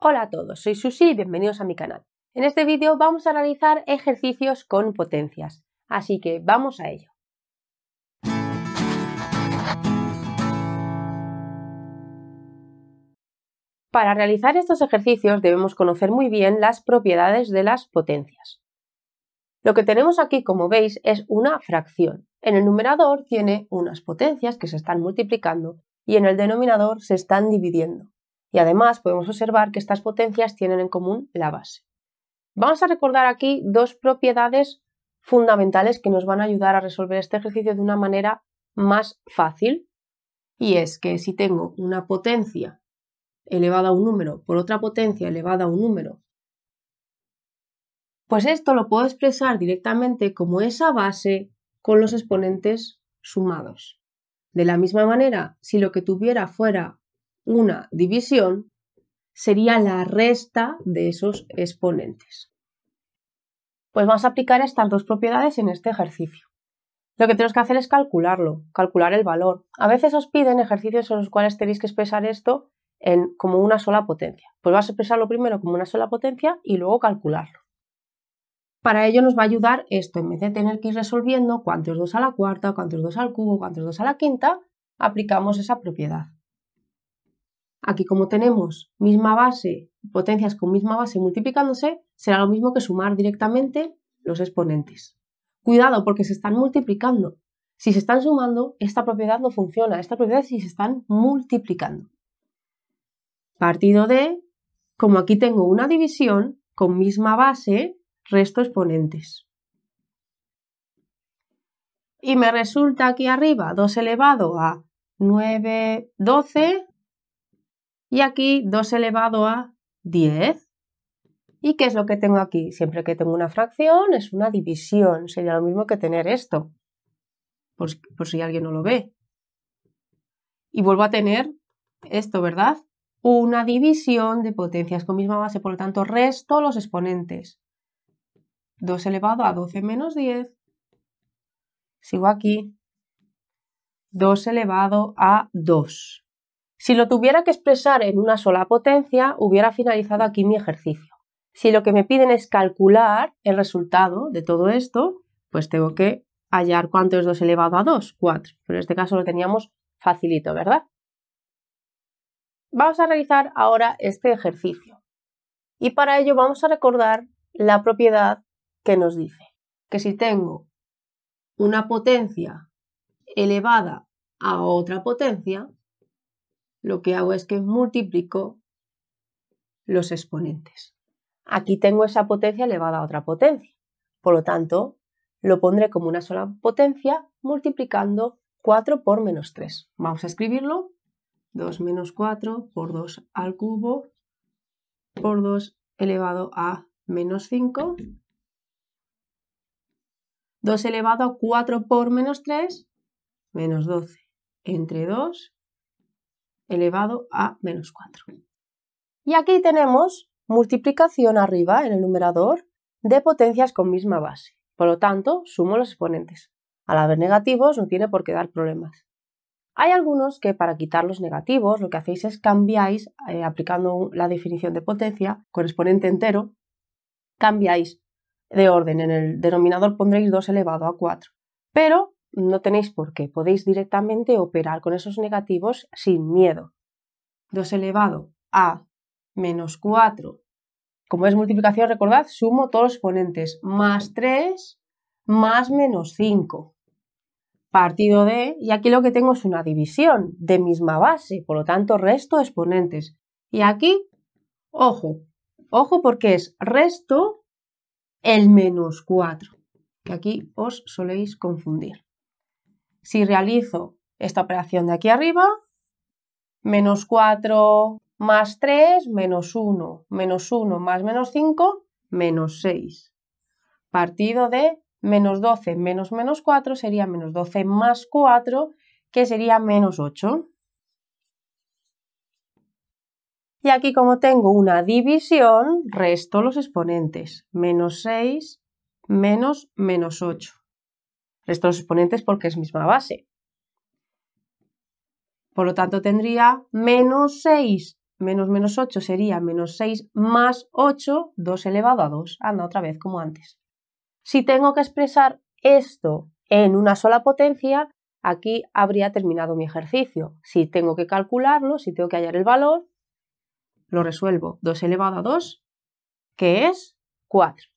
Hola a todos, soy Susi y bienvenidos a mi canal. En este vídeo vamos a realizar ejercicios con potencias, así que vamos a ello. Para realizar estos ejercicios debemos conocer muy bien las propiedades de las potencias. Lo que tenemos aquí, como veis, es una fracción. En el numerador tiene unas potencias que se están multiplicando y en el denominador se están dividiendo y además podemos observar que estas potencias tienen en común la base. Vamos a recordar aquí dos propiedades fundamentales que nos van a ayudar a resolver este ejercicio de una manera más fácil y es que si tengo una potencia elevada a un número por otra potencia elevada a un número, pues esto lo puedo expresar directamente como esa base con los exponentes sumados. De la misma manera, si lo que tuviera fuera una división sería la resta de esos exponentes. Pues vamos a aplicar estas dos propiedades en este ejercicio. Lo que tenemos que hacer es calcularlo, calcular el valor. A veces os piden ejercicios en los cuales tenéis que expresar esto en, como una sola potencia. Pues vas a expresarlo primero como una sola potencia y luego calcularlo. Para ello nos va a ayudar esto, en vez de tener que ir resolviendo cuántos es 2 a la cuarta, cuántos es 2 al cubo, cuántos es 2 a la quinta, aplicamos esa propiedad. Aquí como tenemos misma base, potencias con misma base multiplicándose, será lo mismo que sumar directamente los exponentes. Cuidado porque se están multiplicando. Si se están sumando, esta propiedad no funciona. Esta propiedad si se están multiplicando. Partido de, como aquí tengo una división con misma base, resto exponentes. Y me resulta aquí arriba 2 elevado a 9, 12 y aquí 2 elevado a 10. ¿Y qué es lo que tengo aquí? Siempre que tengo una fracción es una división. Sería lo mismo que tener esto, por, si alguien no lo ve. Y vuelvo a tener esto, ¿verdad? Una división de potencias con misma base, por lo tanto resto los exponentes. 2 elevado a 12 menos 10. Sigo aquí. 2 elevado a 2. Si lo tuviera que expresar en una sola potencia, hubiera finalizado aquí mi ejercicio. Si lo que me piden es calcular el resultado de todo esto, pues tengo que hallar cuánto es 2 elevado a 2, 4. Pero en este caso lo teníamos facilito, ¿verdad? Vamos a realizar ahora este ejercicio. Y para ello vamos a recordar la propiedad que nos dice que si tengo una potencia elevada a otra potencia, lo que hago es que multiplico los exponentes. Aquí tengo esa potencia elevada a otra potencia. Por lo tanto, lo pondré como una sola potencia multiplicando 4 por menos 3. Vamos a escribirlo. 2 menos 4 por 2 al cubo por 2 elevado a menos 5. 2 elevado a 4 por menos 3, menos 12. Entre 2 elevado a menos 4. Y aquí tenemos multiplicación arriba en el numerador de potencias con misma base. Por lo tanto, sumo los exponentes. Al haber negativos no tiene por qué dar problemas. Hay algunos que para quitar los negativos lo que hacéis es cambiáis, eh, aplicando la definición de potencia con exponente entero, cambiáis de orden. En el denominador pondréis 2 elevado a 4. Pero no tenéis por qué, podéis directamente operar con esos negativos sin miedo. 2 elevado a menos 4. Como es multiplicación, recordad, sumo todos los exponentes, más 3 más menos 5 partido de, y aquí lo que tengo es una división de misma base, por lo tanto resto exponentes. Y aquí, ojo, ojo porque es resto el menos 4, que aquí os soléis confundir si realizo esta operación de aquí arriba, menos 4 más 3, menos 1, menos 1 más menos 5, menos 6. Partido de menos 12 menos menos 4 sería menos 12 más 4, que sería menos 8. Y aquí como tengo una división, resto los exponentes. Menos 6 menos menos 8. Restos exponentes porque es misma base. Por lo tanto, tendría menos 6 menos menos 8 sería menos 6 más 8, 2 elevado a 2. Anda otra vez como antes. Si tengo que expresar esto en una sola potencia, aquí habría terminado mi ejercicio. Si tengo que calcularlo, si tengo que hallar el valor, lo resuelvo. 2 elevado a 2, que es 4.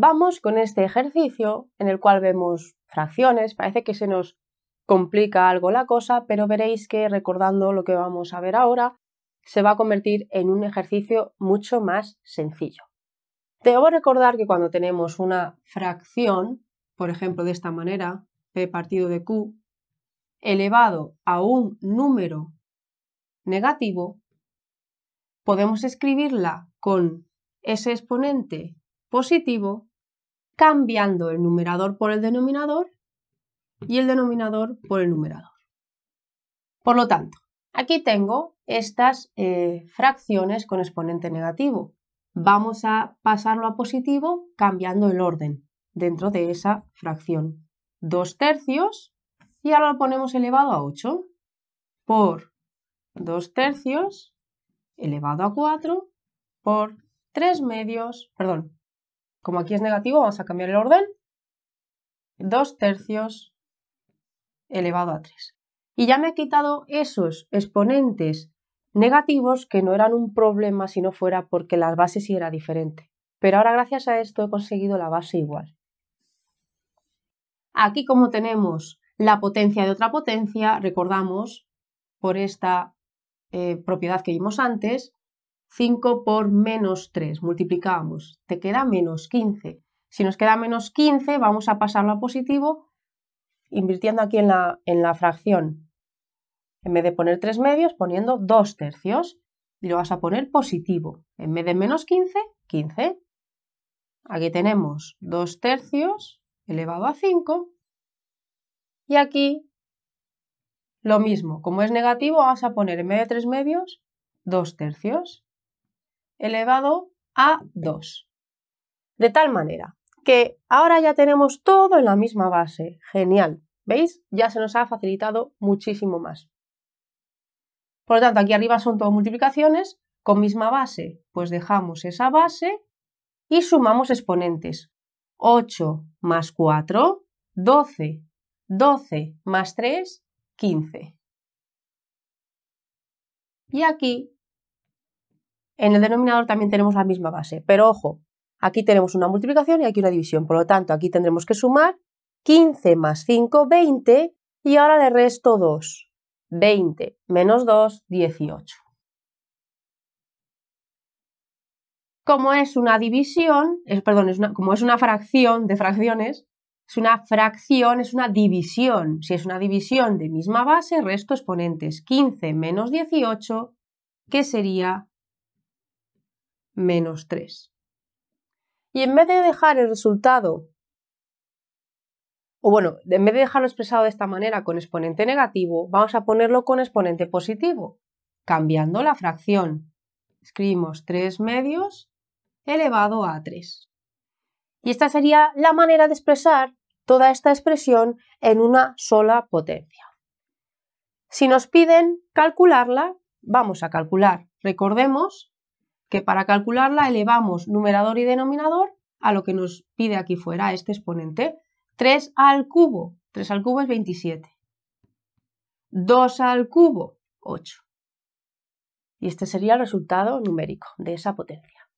Vamos con este ejercicio en el cual vemos fracciones, parece que se nos complica algo la cosa, pero veréis que recordando lo que vamos a ver ahora, se va a convertir en un ejercicio mucho más sencillo. Debo recordar que cuando tenemos una fracción, por ejemplo de esta manera, p partido de q, elevado a un número negativo, podemos escribirla con ese exponente positivo cambiando el numerador por el denominador y el denominador por el numerador. Por lo tanto, aquí tengo estas eh, fracciones con exponente negativo. Vamos a pasarlo a positivo cambiando el orden dentro de esa fracción. 2 tercios y ahora lo ponemos elevado a 8 por 2 tercios elevado a 4 por 3 medios, perdón, como aquí es negativo, vamos a cambiar el orden. 2 tercios elevado a 3. Y ya me he quitado esos exponentes negativos que no eran un problema si no fuera porque la base sí era diferente. Pero ahora gracias a esto he conseguido la base igual. Aquí como tenemos la potencia de otra potencia, recordamos por esta eh, propiedad que vimos antes, 5 por menos 3, multiplicamos, te queda menos 15. Si nos queda menos 15, vamos a pasarlo a positivo, invirtiendo aquí en la, fracción. En vez de poner 3 medios, poniendo 2 tercios, y lo vas a poner positivo. En vez de menos 15, 15. Aquí tenemos 2 tercios elevado a 5, y aquí lo mismo, como es negativo, vas a poner en vez de 3 medios, 2 tercios elevado a 2. De tal manera que ahora ya tenemos todo en la misma base. Genial. ¿Veis? Ya se nos ha facilitado muchísimo más. Por lo tanto, aquí arriba son todas multiplicaciones. Con misma base, pues dejamos esa base y sumamos exponentes. 8 más 4, 12. 12 más 3, 15. Y aquí en el denominador también tenemos la misma base, pero ojo, aquí tenemos una multiplicación y aquí una división, por lo tanto aquí tendremos que sumar 15 más 5, 20 y ahora le resto 2. 20 menos 2, 18. Como es una división, es, perdón, como es una fracción de fracciones, es una fracción, es una división. Si es una división de misma base, resto exponentes. 15 menos 18, que sería menos 3. Y en vez de dejar el resultado, o bueno, en vez de dejarlo expresado de esta manera con exponente negativo, vamos a ponerlo con exponente positivo, cambiando la fracción. Escribimos 3 medios elevado a 3. Y esta sería la manera de expresar toda esta expresión en una sola potencia. Si nos piden calcularla, vamos a calcular. Recordemos que para calcularla elevamos numerador y denominador a lo que nos pide aquí fuera este exponente. 3 al cubo, 3 al cubo es 27. 2 al cubo, 8. Y este sería el resultado numérico de esa potencia.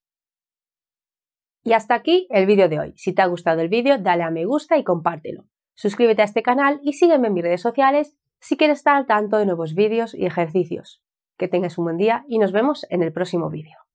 Y hasta aquí el vídeo de hoy. Si te ha gustado el vídeo, dale a me gusta y compártelo. Suscríbete a este canal y sígueme en mis redes sociales si quieres estar al tanto de nuevos vídeos y ejercicios. Que tengas un buen día y nos vemos en el próximo vídeo.